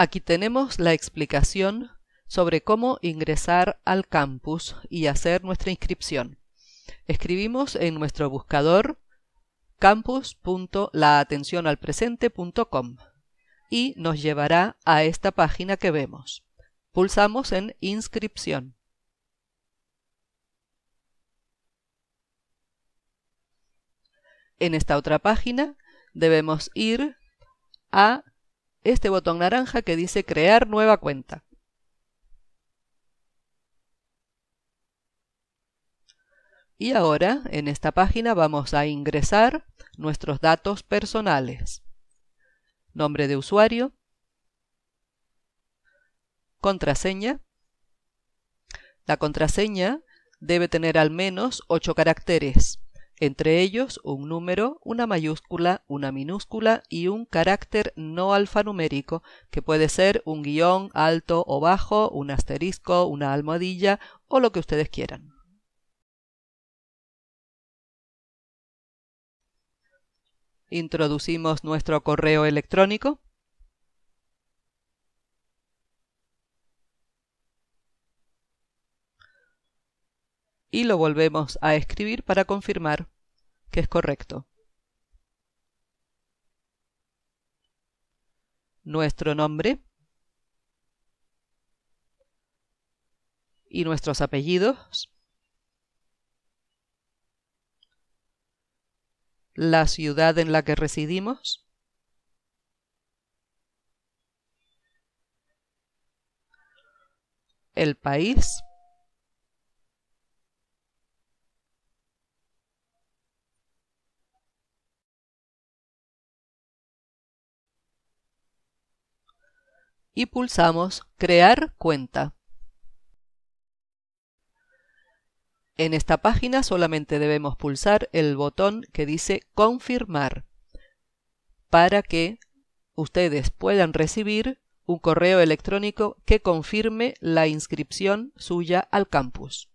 Aquí tenemos la explicación sobre cómo ingresar al campus y hacer nuestra inscripción. Escribimos en nuestro buscador campus.laatencionalpresente.com y nos llevará a esta página que vemos. Pulsamos en Inscripción. En esta otra página debemos ir a este botón naranja que dice crear nueva cuenta. Y ahora en esta página vamos a ingresar nuestros datos personales. Nombre de usuario. Contraseña. La contraseña debe tener al menos 8 caracteres entre ellos un número, una mayúscula, una minúscula y un carácter no alfanumérico, que puede ser un guión alto o bajo, un asterisco, una almohadilla o lo que ustedes quieran. Introducimos nuestro correo electrónico y lo volvemos a escribir para confirmar que es correcto. Nuestro nombre y nuestros apellidos. La ciudad en la que residimos. El país. y pulsamos Crear cuenta. En esta página solamente debemos pulsar el botón que dice Confirmar para que ustedes puedan recibir un correo electrónico que confirme la inscripción suya al campus.